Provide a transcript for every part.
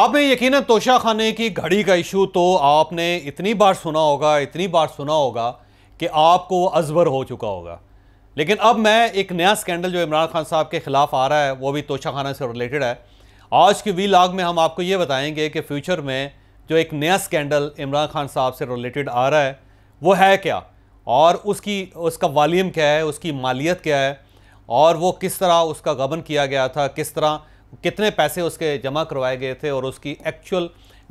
आपने यकीन तोशा खाने की घड़ी का इशू तो आपने इतनी बार सुना होगा इतनी बार सुना होगा कि आपको अजबर हो चुका होगा लेकिन अब मैं एक नया स्कैंडल जो इमरान खान साहब के ख़िलाफ़ आ रहा है वो भी तोशा खाना से रिलेटेड है आज की वी लाग में हम आपको ये बताएंगे कि फ्यूचर में जो एक नया स्कैंडल इमरान खान साहब से रिलेटेड आ रहा है वो है क्या और उसकी उसका वालीम क्या है उसकी मालियत क्या है और वो किस तरह उसका गबन किया गया था किस तरह कितने पैसे उसके जमा करवाए गए थे और उसकी एक्चुअल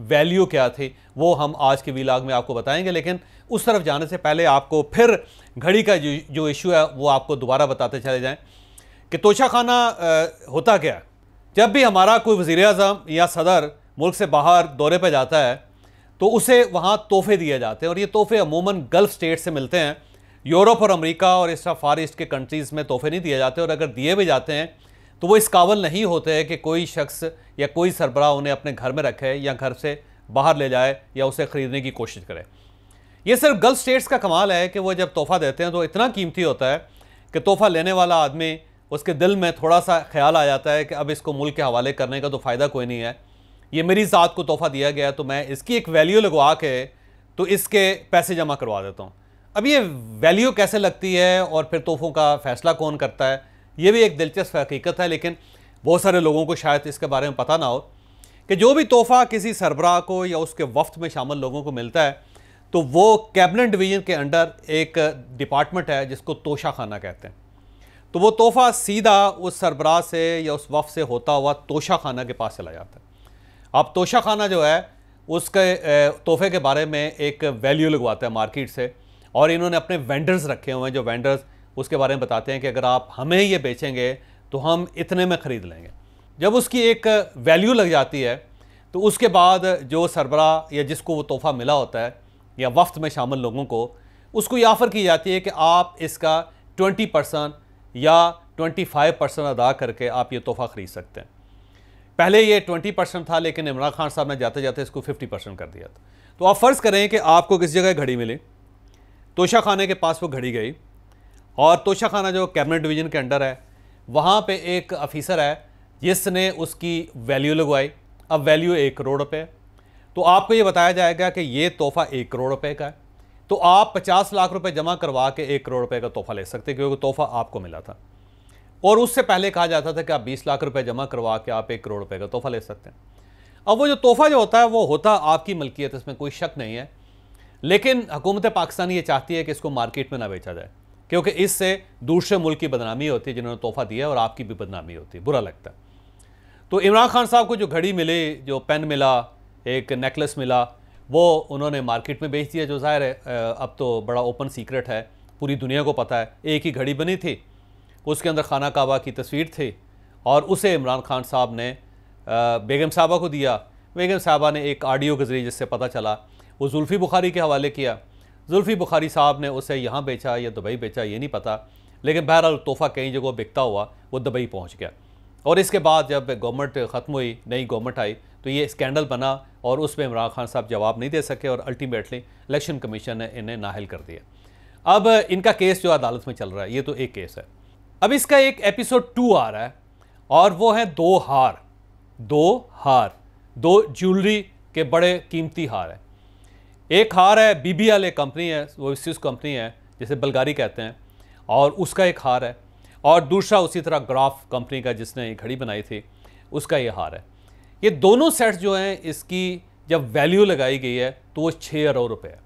वैल्यू क्या थी वो हम आज के वीलाग में आपको बताएंगे लेकिन उस तरफ जाने से पहले आपको फिर घड़ी का जो, जो इशू है वो आपको दोबारा बताते चले जाएं कि तोशा खाना होता क्या जब भी हमारा कोई वज़ी अजम या सदर मुल्क से बाहर दौरे पर जाता है तो उसे वहाँ तोहफे दिए जाते हैं और ये तोहफे अमूमन गल्फ़ स्टेट से मिलते हैं यूरोप और अमेरिका और इस फार ईस्ट के कंट्रीज़ में तोहफे नहीं दिए जाते और अगर दिए भी जाते हैं तो वो इस काबल नहीं होते हैं कि कोई शख्स या कोई सरबरा उन्हें अपने घर में रखे या घर से बाहर ले जाए या उसे ख़रीदने की कोशिश करे ये सिर्फ गल्फ स्टेट्स का कमाल है कि वो जब तोहफ़ा देते हैं तो इतना कीमती होता है कि तोहफ़ा लेने वाला आदमी उसके दिल में थोड़ा सा ख्याल आ जाता है कि अब इसको मुल्क के हवाले करने का तो फ़ायदा कोई नहीं है ये मेरी ज़ात को तोहफ़ा दिया गया तो मैं इसकी एक वैल्यू लगवा के तो इसके पैसे जमा करवा देता हूँ अब ये वैल्यू कैसे लगती है और फिर तोहफ़ों का फ़ैसला कौन करता है ये भी एक दिलचस्प हकीकत है लेकिन बहुत सारे लोगों को शायद इसके बारे में पता ना हो कि जो भी तोहफ़ा किसी सरबराह को या उसके वफ्त में शामिल लोगों को मिलता है तो वो कैबिनेट डिवीज़न के अंडर एक डिपार्टमेंट है जिसको तोशा खाना कहते हैं तो वो तोहफ़ा सीधा उस सरबराह से या उस वफ से होता हुआ तोशा खाना के पास चला जाता है अब तोशा खाना जो है उसके तोहफे के बारे में एक वैल्यू लगवाता है मार्केट से और इन्होंने अपने वेंडर्स रखे हुए हैं जो वेंडर्स उसके बारे में बताते हैं कि अगर आप हमें ये बेचेंगे तो हम इतने में ख़रीद लेंगे जब उसकी एक वैल्यू लग जाती है तो उसके बाद जो सरबरा या जिसको वो तोहफ़ा मिला होता है या वफ्त में शामिल लोगों को उसको ये ऑफ़र की जाती है कि आप इसका ट्वेंटी परसेंट या ट्वेंटी फाइव परसेंट अदा करके आप ये तोहफ़ा ख़रीद सकते हैं पहले ये ट्वेंटी परसेंट था लेकिन इमरान खान साहब ने जाते जाते इसको फिफ्टी परसेंट कर दिया था तो आप फ़र्ज़ करें कि आपको किसी जगह घड़ी मिली तोशा खाने के पास वो घड़ी गई और तोशा खाना जो कैबिनेट डिवीज़न के अंडर है वहाँ पे एक ऑफिसर है जिसने उसकी वैल्यू लगवाई अब वैल्यू एक करोड़ रुपये तो आपको ये बताया जाएगा कि ये तोहफ़ा एक करोड़ रुपये का है तो आप पचास लाख रुपए जमा करवा के एक करोड़ रुपए का तोहफा ले सकते क्योंकि तोहफा आपको मिला था और उससे पहले कहा जाता था कि आप बीस लाख रुपये जमा करवा के आप एक करोड़ रुपये का तोहफा ले सकते हैं अब वो जो तोहफा जो होता है वो होता आपकी मलकियत इसमें कोई शक नहीं है लेकिन हुकूमत पाकिस्तान ये चाहती है कि इसको मार्केट में ना बेचा जाए क्योंकि इससे दूसरे मुल्क की बदनामी होती है जिन्होंने तोहफा दिया और आपकी भी बदनामी होती है बुरा लगता है तो इमरान खान साहब को जो घड़ी मिली जो पेन मिला एक नेकलेस मिला वो उन्होंने मार्केट में बेच दिया जो जाहिर है अब तो बड़ा ओपन सीक्रेट है पूरी दुनिया को पता है एक ही घड़ी बनी थी उसके अंदर खाना काबा की तस्वीर थी और उसे इमरान खान साहब ने बेगम साहबा को दिया बेगम साहबा ने एक आडियो के ज़रिए जिससे पता चला वो जुल्फ़ी बुखारी के हवाले किया जुल्फ़ी बुखारी साहब ने उसे यहाँ बेचा या दुबई बेचा ये नहीं पता लेकिन बहरहाल तोहफ़ा कई जगह बिकता हुआ वो दुबई पहुँच गया और इसके बाद जब गवर्नमेंट ख़त्म हुई नई गवर्नमेंट आई तो ये स्कैंडल बना और उसमें इमरान खान साहब जवाब नहीं दे सके और अल्टीमेटली इलेक्शन कमीशन ने इन्हें नाहल कर दिया अब इनका केस जो अदालत में चल रहा है ये तो एक केस है अब इसका एक एपिसोड टू आ रहा है और वो है दो हार दो हार दो ज्वेलरी के बड़े कीमती हार है एक हार है बी बी एल एक कंपनी है वो इस कंपनी है जिसे बलगारी कहते हैं और उसका एक हार है और दूसरा उसी तरह ग्राफ कंपनी का जिसने ये घड़ी बनाई थी उसका ये हार है ये दोनों सेट्स जो हैं इसकी जब वैल्यू लगाई गई है तो वो छः अरब रुपये है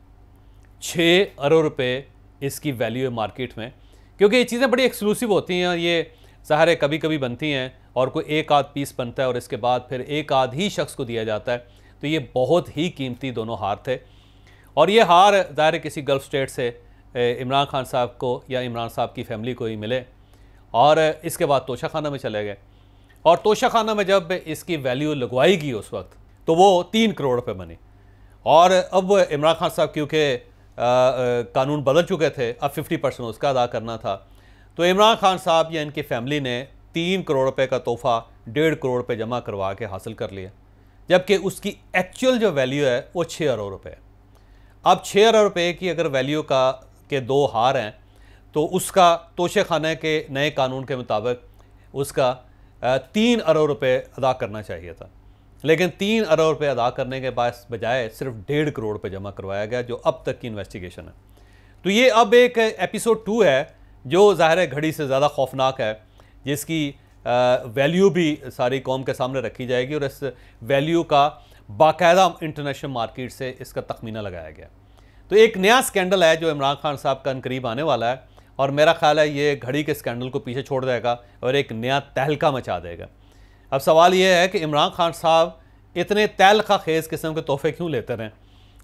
छः अरब रुपये इसकी वैल्यू है मार्केट में क्योंकि ये चीज़ें बड़ी एक्सक्लूसिव होती हैं और ये सहारे कभी कभी बनती हैं और कोई एक आध पीस बनता है और इसके बाद फिर एक आध ही शख्स को दिया जाता है तो ये बहुत ही कीमती दोनों हार थे और ये हार ज़ाहिर किसी गल्फ़ स्टेट से इमरान खान साहब को या इमरान साहब की फैमिली को ही मिले और इसके बाद तोशा खाना में चले गए और तोशा खाना में जब इसकी वैल्यू लगवाई गई उस वक्त तो वो तीन करोड़ रुपये बनी और अब इमरान खान साहब क्योंकि कानून बदल चुके थे अब फिफ्टी परसेंट उसका अदा करना था तो इमरान खान साहब या इनकी फैमिली ने तीन करोड़ रुपये का तोहफ़ा डेढ़ करोड़ रुपये जमा करवा के हासिल कर लिया जबकि उसकी एक्चुअल जो वैल्यू है वो छः अरब रुपये है अब छः अरब रुपये की अगर वैल्यू का के दो हार हैं तो उसका तोशे खाने के नए कानून के मुताबिक उसका तीन अरब रुपये अदा करना चाहिए था लेकिन तीन अरब रुपये अदा करने के बाद बजाय सिर्फ डेढ़ करोड़ रुपये जमा करवाया गया जो अब तक की इन्वेस्टिगेशन है तो ये अब एक एपिसोड टू है जो ज़ाहिर है घड़ी से ज़्यादा खौफनाक है जिसकी वैल्यू भी सारी कौम के सामने रखी जाएगी और इस वैल्यू का बाकायदा इंटरनेशनल मार्केट से इसका तखमीना लगाया गया तो एक नया स्कैंडल है जो इमरान खान साहब का करीब आने वाला है और मेरा ख्याल है ये घड़ी के स्कैंडल को पीछे छोड़ देगा और एक नया तहलका मचा देगा अब सवाल ये है कि इमरान खान साहब इतने तहलका खेज़ किस्म के तोहफे क्यों लेते रहें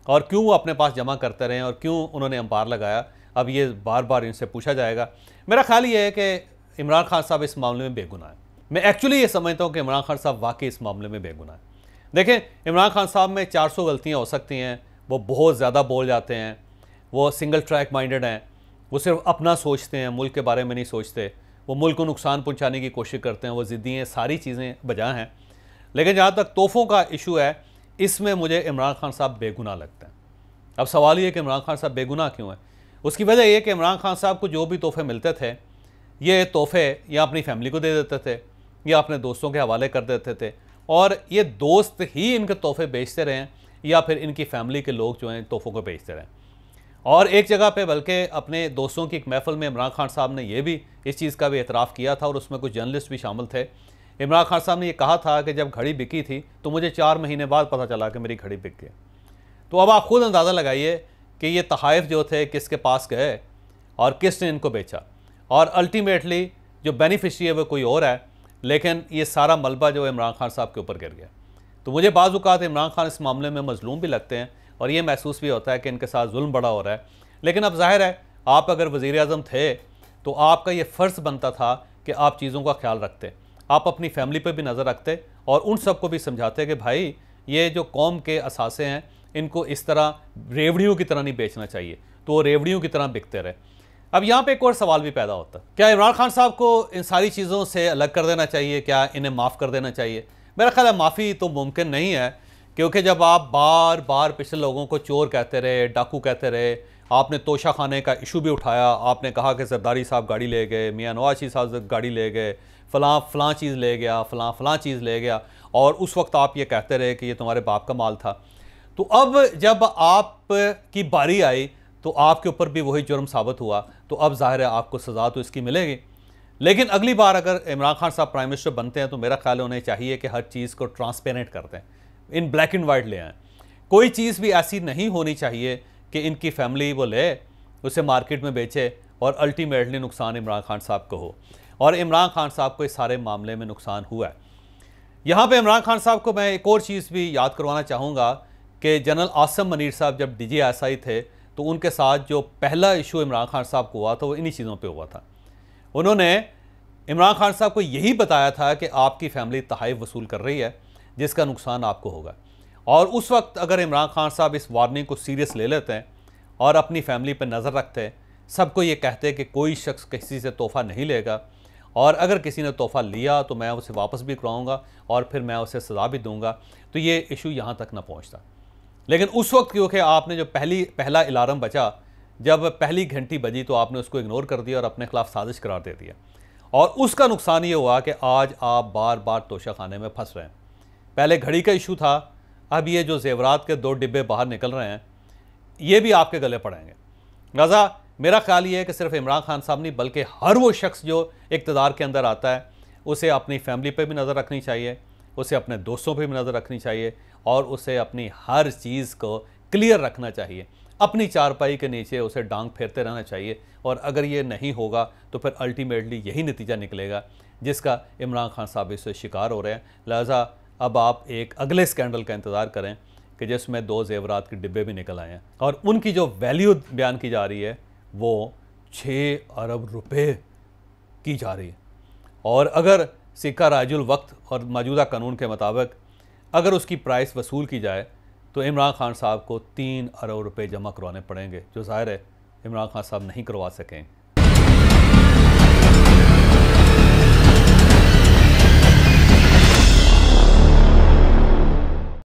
और क्यों वो अपने पास जमा करते रहें और क्यों उन्होंने अंबार लगाया अब ये बार बार इनसे पूछा जाएगा मेरा ख्याल ये है कि इमरान खान साहब इस मामले में बेगुनाह है मैं एक्चुअली ये समझता हूँ कि इमरान खान साहब वाकई इस मामले में बेगुनाह है देखें इमरान खान साहब में 400 गलतियां हो सकती हैं वो बहुत ज़्यादा बोल जाते हैं वो सिंगल ट्रैक माइंडेड हैं वो सिर्फ अपना सोचते हैं मुल्क के बारे में नहीं सोचते वो मुल्क को नुकसान पहुंचाने की कोशिश करते हैं वो ज़िद्दी हैं सारी चीज़ें बजा हैं लेकिन जहाँ तक तोहफ़ों का इशू है इसमें मुझे इमरान खान साहब बेगुनाह लगते हैं अब सवाल ये कि इमरान खान साहब बेगुनाह क्यों हैं उसकी वजह यह कि इमरान खान साहब को जो भी तोहफे मिलते थे ये तोहफे या अपनी फैमिली को दे देते थे या अपने दोस्तों के हवाले कर देते थे और ये दोस्त ही इनके तोहफे बेचते रहें या फिर इनकी फैमिली के लोग जो हैं तोहफ़ों को बेचते रहें और एक जगह पे बल्कि अपने दोस्तों की एक महफल में इमरान खान साहब ने यह भी इस चीज़ का भी एतराफ़ किया था और उसमें कुछ जर्नलिस्ट भी शामिल थे इमरान खान साहब ने यह कहा था कि जब घड़ी बिकी थी तो मुझे चार महीने बाद पता चला कि मेरी घड़ी बिक गई तो अब आप खुद अंदाज़ा लगाइए कि ये तहाइफ जो थे किसके पास गए और किसने इनको बेचा और अल्टीमेटली जो बेनिफिशरी है वो कोई और है लेकिन ये सारा मलबा जो इमरान खान साहब के ऊपर गिर गया तो मुझे बाज़ात इमरान खान इस मामले में मजलूम भी लगते हैं और ये महसूस भी होता है कि इनके साथ जुल्म बड़ा हो रहा है लेकिन अब जाहिर है आप अगर वज़ी अजम थे तो आपका ये फ़र्ज़ बनता था कि आप चीज़ों का ख्याल रखते आप अपनी फैमिली पर भी नज़र रखते और उन सबको भी समझाते कि भाई ये जो कौम के असासे हैं इनको इस तरह रेवड़ियों की तरह नहीं बेचना चाहिए तो वो रेवड़ियों की तरह बिकते रहे अब यहाँ पे एक और सवाल भी पैदा होता क्या इमरान खान साहब को इन सारी चीज़ों से अलग कर देना चाहिए क्या इन्हें माफ़ कर देना चाहिए मेरा ख्याल है माफ़ी तो मुमकिन नहीं है क्योंकि जब आप बार बार पिछले लोगों को चोर कहते रहे डाकू कहते रहे आपने तोशा खाने का इशू भी उठाया आपने कहा कि सरदारी साहब गाड़ी ले गए मियाँ नवाशी साहब गाड़ी ले गए फ़लाँ फ़लाँ चीज़ ले गया फ़लाँ फ़लाँ चीज़ ले गया और उस वक्त आप ये कहते रहे कि ये तुम्हारे बाप का माल था तो अब जब आप की बारी आई तो आपके ऊपर भी वही जुर्म साबित हुआ तो अब जाहिर है आपको सज़ा तो इसकी मिलेगी लेकिन अगली बार अगर इमरान खान साहब प्राइम मिनिस्टर बनते हैं तो मेरा ख्याल उन्हें चाहिए कि हर चीज़ को ट्रांसपेरेंट कर दें इन ब्लैक एंड वाइट ले आएँ कोई चीज़ भी ऐसी नहीं होनी चाहिए कि इनकी फैमिली वो ले उसे मार्केट में बेचे और अल्टीमेटली नुकसान इमरान खान साहब को हो और इमरान खान साहब को इस सारे मामले में नुकसान हुआ है यहाँ पर इमरान खान साहब को मैं एक और चीज़ भी याद करवाना चाहूँगा कि जनरल आसम मनीर साहब जब डी जी थे तो उनके साथ जो पहला इशू इमरान खान साहब को हुआ था वो इन्हीं चीज़ों पे हुआ था उन्होंने इमरान खान साहब को यही बताया था कि आपकी फैमिली तहाइफ़ वसूल कर रही है जिसका नुकसान आपको होगा और उस वक्त अगर इमरान खान साहब इस वार्निंग को सीरियस ले लेते हैं और अपनी फैमिली पर नज़र रखते हैं सबको ये कहते हैं कि कोई शख्स किसी से तोहफ़ा नहीं लेगा और अगर किसी ने तोहफ़ा लिया तो मैं उसे वापस भी कराऊँगा और फिर मैं उसे सज़ा भी दूँगा तो ये इशू यहाँ तक ना पहुँचता लेकिन उस वक्त क्योंकि आपने जो पहली पहला अलार्म बचा जब पहली घंटी बजी तो आपने उसको इग्नोर कर दिया और अपने खिलाफ साजिश करार दे दिया और उसका नुकसान ये हुआ कि आज आप बार बार तोशा खाने में फंस रहे हैं पहले घड़ी का इशू था अब ये जो जेवरात के दो डिब्बे बाहर निकल रहे हैं ये भी आपके गले पड़ेंगे लजा मेरा ख्याल ये है कि सिर्फ इमरान खान साहब नहीं बल्कि हर वो शख्स जो इकतदार के अंदर आता है उसे अपनी फैमिली पर भी नज़र रखनी चाहिए उसे अपने दोस्तों पर भी नज़र रखनी चाहिए और उसे अपनी हर चीज़ को क्लियर रखना चाहिए अपनी चारपाई के नीचे उसे डांग फेरते रहना चाहिए और अगर ये नहीं होगा तो फिर अल्टीमेटली यही नतीजा निकलेगा जिसका इमरान खान साहब इससे शिकार हो रहे हैं लिहाजा अब आप एक अगले स्कैंडल का इंतज़ार करें कि जिसमें दो जेवरात के डिब्बे भी निकल आए हैं और उनकी जो वैल्यू बयान की जा रही है वो छः अरब रुपये की जा रही है और अगर सिक्का राजुल वक्त और मौजूदा कानून के मुताबिक अगर उसकी प्राइस वसूल की जाए तो इमरान खान साहब को तीन अरब रुपए जमा करवाने पड़ेंगे जो ज़ाहिर है इमरान खान साहब नहीं करवा सकेंगे